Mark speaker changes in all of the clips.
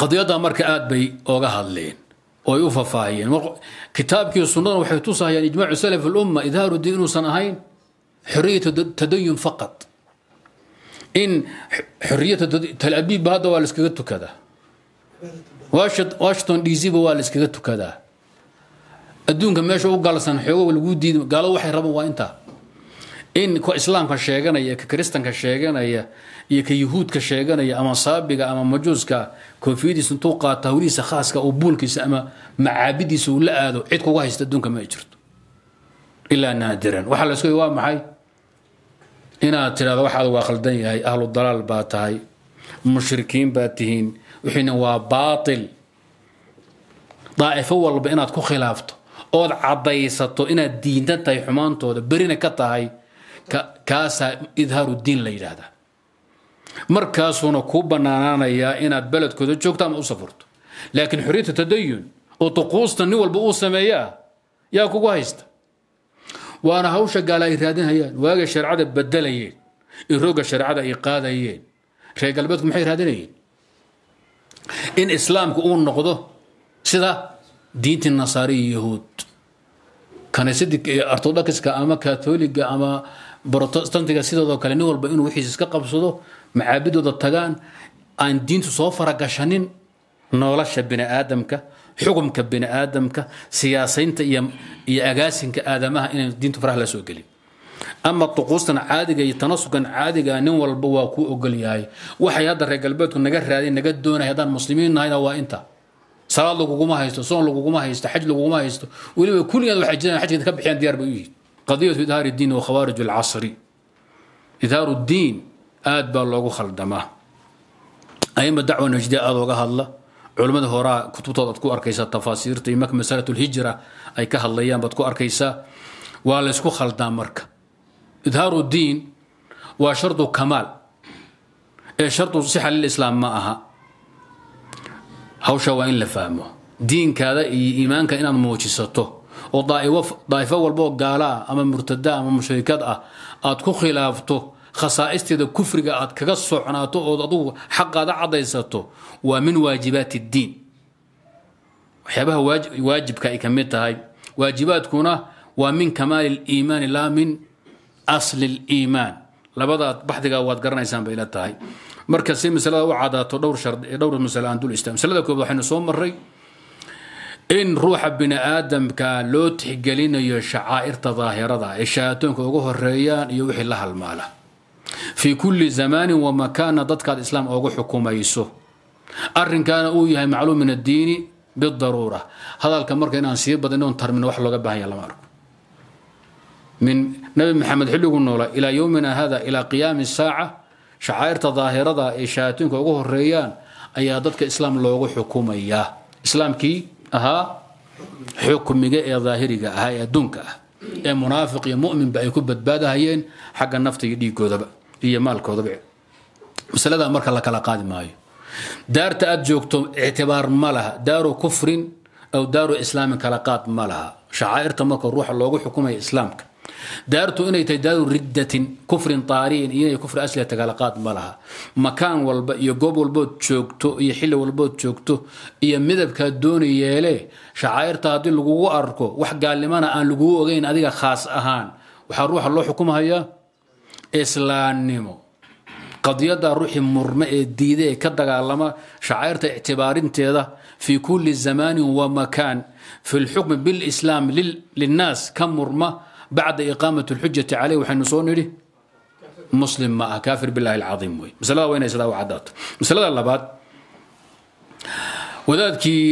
Speaker 1: qadiyadda marka aad bay oga hadleen oo u fafaahiyeen kitaabkii sunnadana waxay tusahayaan ijmaacu salaf lumma idhaaru diin inuusan ahayn xoriyatu tadayun faqat in xoriyata talabiibba hadda waa laiskaga tukadaa washington d c waa la tukadaa adduunka meesha u galsan xoogo laguu diid gaaladu waxay rabaan waa intaa in ka islaamka sheeganaya ka kristanka sheeganaya iyo ka yuhuudka sheeganaya ama saabiga ama majuuska koonfiyadiis intuu qaata hawlihiisa khaaska oo buulkiisa ama macaabidiisa uu la aado cid kuga haysta adduunka ma jirto ilaa naadiran waxaa la isku waa maxay inaad tidhahdo waxaad waa khaldan yahay ahlu dalaal baa tahay mushrikiin baa tihiin wixiina waa baatil daa'ifo walba inaad ku khilaafto ood caddaysato inaad diintan tahay xumaantooda berina ka tahay kaasaa idhaaru diin la yidhaahda markaasuuna kuu bannaanaanayaa inaad beledkooda joogto ama u safurto laakiin xorriyata tadayun oo tuquusta nin walba uu sameeyaa yaa kugu haysta waana hawsha gaala ay raadinhayaan waagay sharecada badelayeen irooga sharecada ay qaadayeen reer galbeedku maxay raadinayeen in islaamku uu noqdo sida diintii nasaari yahuud kanaysadii ortodokska ama katoliga ama brotestantiga sidoodoo kale nin walba inuu wixiis iska qabsado macaabidooda tagaan aan diintu soo faragashanin nolosha biniaadamka xukumka biniaadamka siyaasaynta iyo agaasinka aadamaha inaan diintu faraha la soo gelin ama duquustan caadiga iyo tanasukan caadiga nin walba waa kuu ogolyahay waxay hadda reer galbeedku naga raadayn naga doonay haddaan muslimiin nahayna waa inta salaad laguguma haysto soon laguguma haysto xaj laguguma haysto weliba kulligaad waxay jiraan xajka ka bixiyaan diyaar bay u yihiin qadiyatu idhaar اdiin wa khawaarij اlcasri idhaaru اddiin aad baa loogu khaldamaa ama dacwa najda aad oga hadla culimmada horaa kutubtoodaad ku arkaysaa tafaasiirta ima masalat اlhijra ay ka hadlayaan baad ku arkaysaa waa laysku khaldaa marka idhaaru اddiin waa shardu kamaal ee shardu sixa lilislaam ma aha hawshaa waa in la fahmo diinkaada iyo iimaanka inaad muujisato oo daa'ifo walbaoo gaalaa ama murtada ama mushrikad ah aad ku khilaafto khasaa'isteeda kufriga aad kaga socnaato ood adugu xaqaada cadaysato waa min waajibaati اddiin waxyaabaha waajibka ay ka mid tahay waajibaadkuna waa min kamaali اliimaani laa min asli اliimaan labadaad baxdigaa waad garanaysaan bay la tahay marka si masalada u cadaato dhowr masale aan dul istaag masalada koobaad waxaynu soo maray in ruuxa bini-aadamka loo tixgelinayo shacaa'irta daahirada ee shayaatoonka ugu horeeyaan iyo wixii la halmaala fii kulli zamaanin wa makaana dadkaad islaam ogu xukumayso arinkaana uu yahay macluum min addiini bidaruura hadalka marka inaan sii badinoon tarmino wax looga baahanya lama arko min nabi maxamed xilligu noola ilaa yowmina hada ilaa qiyaami saaca shacaa'irta daahirada ee shayaatoonka ugu horeeyaan ayaa dadka islaam loogu xukumayaa islaamkii ahaa xukmiga ee daahiriga ahaa ee adduunka ah ee munaafiq iyo muminba ay ku badbaadahayeen xagga nafta iyo dhiigoodaba iyo maalkoodaba maslada marka la kala qaadi maayo daarta aad joogto ictibaar ma laha daaru kufrin aw daaru islaamin kala qaad ma laha shacaa'irta marka ruuxa loogu xukumaya islaamka daartu inay tahay daaru riddatin kufrin aariin iyo inay kufri asliha tagaalaqaad ma laha makaan walba iyo goob walbood joogto iyo xilli walbood joogto iyo midabkaa dooni yeelee shacaa'irta haddii lagugu arko wax gaalnimana aan laguu ogayn adiga khaas ahaan waxaa ruuxa loo xukumhayaa islaamnimo qadiyada ruuxii murme ee diida ee ka dagaalama shacaa'irta ictibaarinteeda fii kulli zamaanin wa makaan fi lxukmi bilislaam linaas ka murma bacda iqaamat اlxujai caleyh waxaynu soo nidhi muslim ma ah kaafir bilahi اlcaiim wey maslada waa inay sidaa u cadaato masalada labaad wadaadkii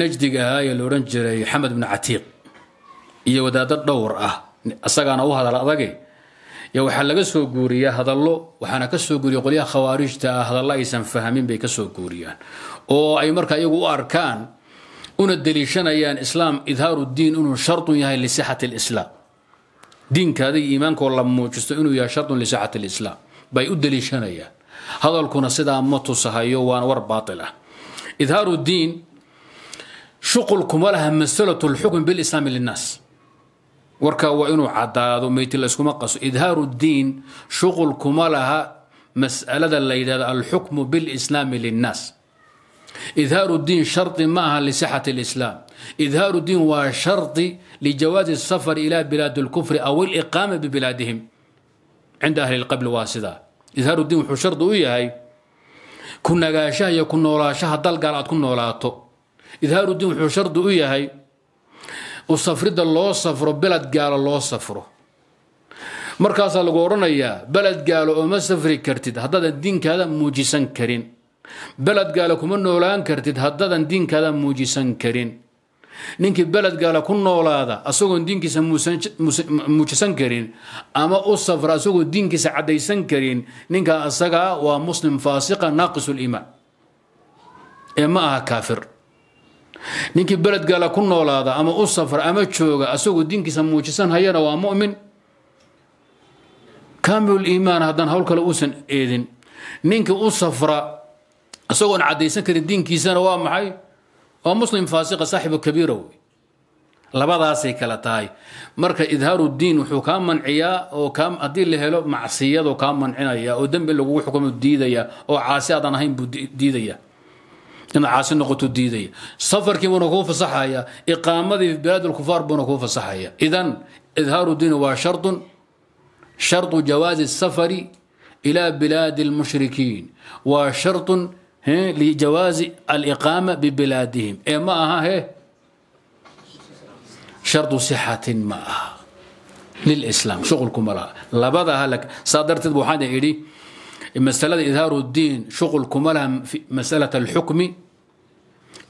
Speaker 1: najdiga ahaa ee la odhan jiray xamed bn catiiq iyo wadaado dhowr ah asagaana u hadal adage y waxaa laga soo guuriyaa hadallo waxaana ka soo guuriya qolyaha khawaarijta ah hadallo aysan fahmin bay ka soo guuriyaan oo ay markaa iyagu u arkaan una deliishanayaan islaam idhaaru diin inuu shardun yahay lisixat اlislaam diinkaada iyo iimaankaoo la muujisto inuu yahay shardun lisixat alislaam bay u daliishanayaan hadalkuna sidaa ma tusahayo waana war baail ah idhaaru diin shuqul kuma laha masalatu lxukm bilislaami linnaas warkaa waa inuu cadaado meyti layskuma qaso idhaaru diin shuqul kuma laha mas'alada la yidhahdo alxukmu bilislaami linnaas idhaaru diin shardi ma aha lisixat اlislaam idhaaru diin waa shardi lijawaazi الsafar ilى bilaad اlkufri aw اliqaama bibilaadihim cinda ahli اlqabl waa sidaa idhaaru diin wuxuu shardi u yahay ku nagaashaha iyo ku noolaashaha dalgaal aad ku noolaato idhaaru diin wuxuu shardi u yahay u safridda loo safro beled gaalo loo safro markaasaa lagu odhanayaa beled gaalo ooma safri kartid haddaadan diinkaada muujisan karin beled gaala kuma noolaan kartid haddadan diinkaada muujisan karin ninkii beled gaala ku noolaada asagoon diinkiisa muujisan karin ama u safra asagoo diinkiisa caddaysan karin ninka asaga waa muslim faasiqa naaqisuliimaan ee ma aha kaafir ninkii beled gaala ku noolaada ama u safra ama jooga asagoo diinkiisa muujisan hayana waa mumin kaamiluliimaan haddaan hawl kale uusan eedin ninkii u safra isagoon caddaysan karin diinkiisana waa maxay waa muslim faasiqa saaxibu kabiira wey labadaasay kala tahay marka idhaaru diin wuxuu kaa manciyaa oo haddii la helo macsiyadoo kaa mancinaya oo dembi lagugu xukumo diidaya oo caasi aadan ahayn buu diidaya inaad caasi noqoto diidaya safarkii buuna kuu fasaxaya iqaamadii bilaad buuna kuu fasaxaya idan idhaaru diin waa shardun shardu jawaazi safari ilaa bilaadi almushrikiin waa shardun ljawaazi aliqaama bibilaadihim ee eh, ma aha he shardu sixatin ma aha lilislaam shuqulkuma laha labada halg saa darteed waxaan idhi masalada idhaaru diin shuqul kuma laha masalat alxukmi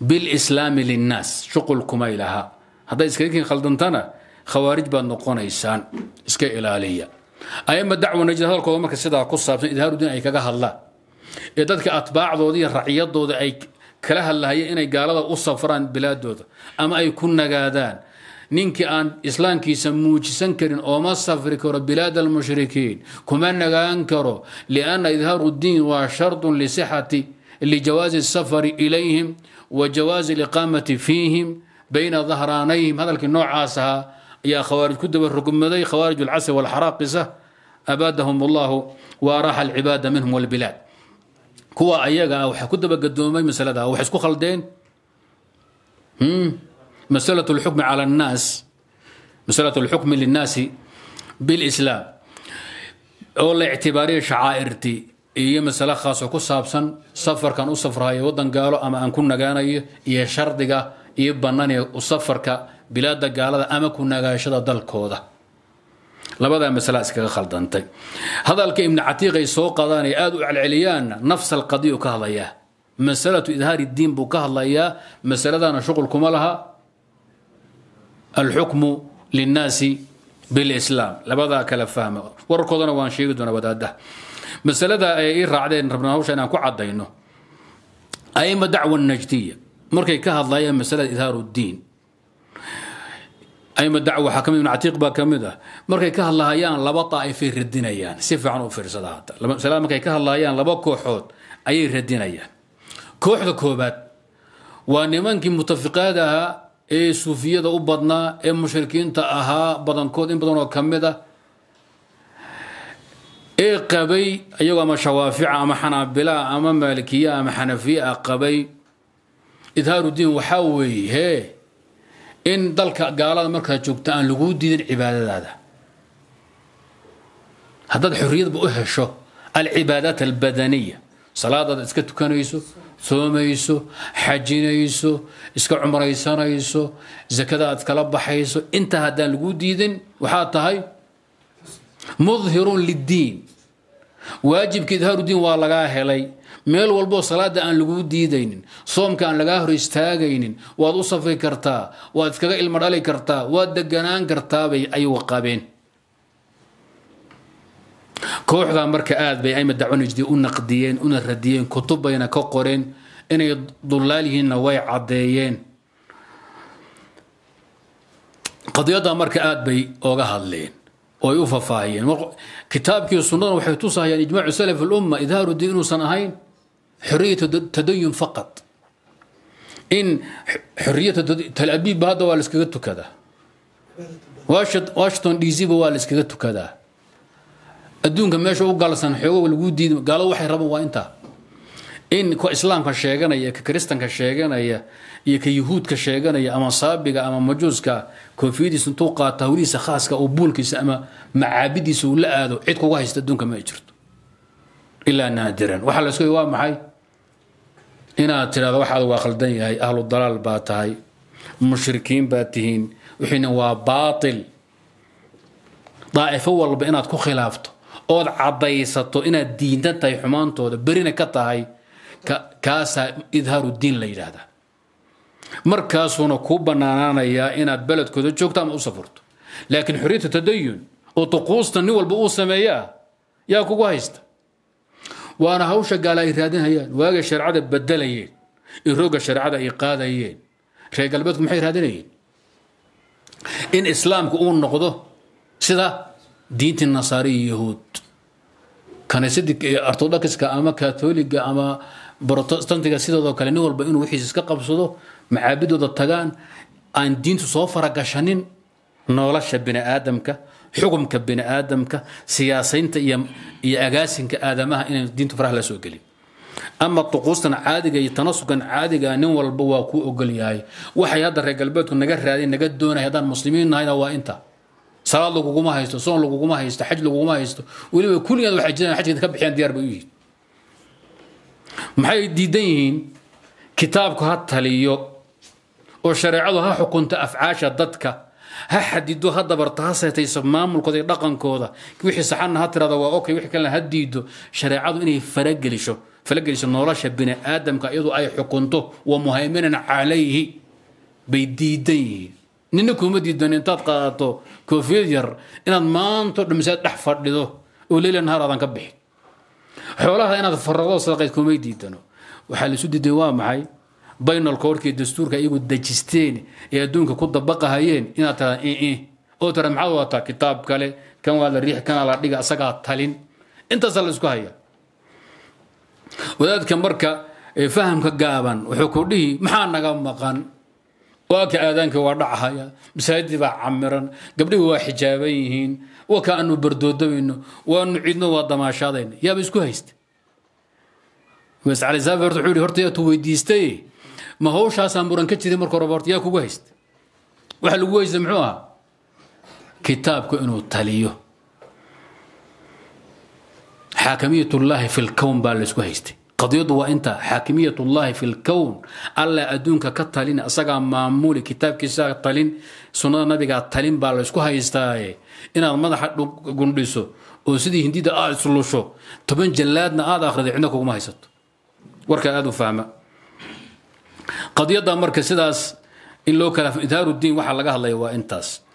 Speaker 1: bilslaami linnaas shuqul kumay laha hadday iskakin khaldantana khawaarij baad noqonaysaan iska ilaaliya ayama dacwa najd marka sidaa ku saabsan idhaarudiin ay kaga hadlaan ee dadka atbaacdooda iyo racyadooda ay kala hadlahayeen inay gaalada u safraan bilaadooda ama ay ku nagaadaan ninkii aan islaamkiisa muujisan karin ooma safri karo bilaad almushrikiin kuma nagaan karo lianna idhaaru diin waa shardun lisixati ljawaazi الsafari ilayhim wa jawaazi اliqaamati fiihim bayna dahraanayhim hadalkii noocaas ahaa ayaa khawaarij ku daba rogmaday khawaarij اlcasri wاlxaraaqisa abaadahum اllahu wa araaxa alcibaada minhum wاlbilaad kuwa ayagaa waxay ku dabagadoomay masalada waxay isku khaldeen hmm? maslat اlxukmi calى الnaas maslaة اlxukmi lلnaasi biاlislaam oo la ictibaariyo shacaairti iyo masale khaasoo ku saabsan safarkan u safrahayo waddan gaalo ama aan ku nagaanayo iyo shardiga iyo u safarka bilaada gaalada ama ku nagaashada dalkooda labadaa masala iskaga khaldantay hadalka ibni catiiq soo qadaan ay aada u celceliyaanna nafs alqadiyau ka hadlayaa masalatu idhaar iddiin buu ka hadlayaa masaladaana shuqul kuma laha alxukmu linnaasi bilislaam labadaa kala fahma wararkoodana waan sheegi doonaa wadaadaha masalada ay ii raacdeen rabna hawsha inaan ku caddayno aima dacwa najdiya markay ka hadlayaan masalada idhaaru ddiin aima dacwo waxaa kamid ibn catiiq baa ka mid ah markay ka hadlahayaan laba daa'ifay radinayaan si fiican u fiirsada hadda masalada markay ka hadlahayaan laba kooxood ayay radinayaan kooxda koobaad waa nimankii mutafiqaad ahaa ee suufiyada u badnaa ee mushrikiinta ahaa badankood in badan oo ka mid ah ee qabay iyagoo ama shawaafica ama xanaabila ama maalikiya ama xanafiya qabay idhaarudiin waxaa weeye in dalka gaalada markaa joogto aan laguu diidin cibaadadaada haddaad xoriyadba u hesho alcibaadaat albadaniya salaadaad iska tukanayso soomayso xajinayso iska cumraysanayso zakada aad kala baxayso intaa haddaan laguu diidin waxaa tahay mudhirun liddiin waajibka idhaarudiin waa lagaa helay meel walboo salaada aan lagu diidaynin soomka aan lagaa hor istaagaynin waad u safri kartaa waad iskaga ilmadhali kartaa waad deganaan kartaabay ay qabeen kooxdaa marka aada bay ayma dacwanijdi u naqdiyeen una radiyeen kutub bayna ka qoreen inay dullaal yihiinna way caddeeyeen qadiyaddaa marka aada bay oga hadleen oy u fafaahiyeen kitaabkii sunada waxay tusahayaan ijmacu salaf اlumma idhaaru diin inuusan ahayn xoriya tadayun faqad in xoriya talaabibba hadda waa laiskaga tukadaa washington d c waa la tukadaa adduunka meesha u galsan xoogo laguu diid gaaladu waxay rabaan waa intaa in ka islaamka sheeganaya ka kristanka sheeganaya iyo ka yuhuudka sheeganaya ama saabiga ama majuuska koonfiyadiis intuu qaata hawlihiisa khaaska oo buulkiisa ama macaabidiisa uu la aado cid kuga haysta adduunka ma jirto ilaa naadiran waxaa la isku waa maxay inaad tidhahdo waxaad waa khaldan yahay ahlu dalaal baa tahay mushrikiin baa tihiin wixiina waa baatil daa'ifo walba inaad ku khilaafto ood caddaysato inaad diintan tahay xumaantooda berina ka tahay kaasaa idhaaru diin la yidhaahda markaasuuna kuu bannaanaanayaa inaad beledkooda joogto ama u safurto laakiin xorriyata tadayun oo tuquusta nin walba uu sameeyaa yaa kugu haysta waana hawsha gaala ay raadinayaan waagay sharecada badelayeen irooga sharecada ay qaadayeen reer galbeedku maxay raadinayeen in islaamku uu noqdo sida diintii nasaari yahuud kaniisadii ortodokska ama katoliga ama brotestantiga sidoodoo kale nin walba inuu wixiis iska qabsado macaabidooda tagaan aan diintu soo faragashanin nolosha biniaadamka xukumka biniaadamka siyaasaynta iyo agaasinka aadamaha inaan diintu faraha la soo gelin ama duquustan caadiga iyo tanasukan caadiga nin walba waa kuu ogolyahay waxay hadda reer galbeedku naga raadayn naga doonay haddaan muslimiin nahayna waa inta salaad laguguma haysto soon laguguma haysto xaj laguguma haysto weliba kulligaad waxay jiraan xajka ka bixiyaan diyaar bay u yihiin maxay diidan yihiin kitaabku ha taliyo oo shareecadu ha xukunto afcaasha dadka ha xadido ha dabarto ha seetayso maamulkooda iyo dhaqankooda wixii saxanna ha tirada waa okay wixii kalena ha diido shareecadu inay farageliso farageliso nolosha bini aadamka iyadoo ay xukunto wa muhayminan calayhi bay diidan yihiin nina kuuma diidan intaad qaadato koofiyad yar inaad maanto dhamisaad dhex fadhido oo leyla nahaar aadan ka bixin xoolaha inaad faradoo sadaqayd kumay diidano waxaa laisu diiday waa maxay baynalka horkii dastuurka iyagu dajisteen ee adduunka ku dabaqahayeen inaad tadaan ii eh, eh. oo tara maxaad wataa kitaab kale kan waa la riix kanaa la dhiga isagaa talin intaasaa la isku haya wadaadka marka fahamka gaaban wuxuu ku dhihi maxaa naga maqan waaka aadaanka waa dhachaya masaajidii baa camiran gabdhihii waa xijaaban yihiin wakaanu bardoodamayno waanu cidno waa damaashaadayna yaaba isku haysta hortayatu weydiistay ma hawshaasaa muran ka jiray marka horeba horta yaa kugu haysta waxa lagu haysta muxuu ahaa kitaabku inuu taliyo xaakimiyatullaahi fi lkown baa laysku haystay qadiyadu waa inta xaakimiyat ullahi fi lkown alla adduunka ka talin isagaa maamuli kitaabkiisa talin sunnada nabigaa talin baa laysku haystaaye inaad madaxa gundhiso oo sidii hindida aad islusho toban jallaadna aad akhriday cidna kuguma haysato warkaa aad u fahma qadiyada marka sidaas in loo kala idaarudiin waxaa laga hadlaya waa intaas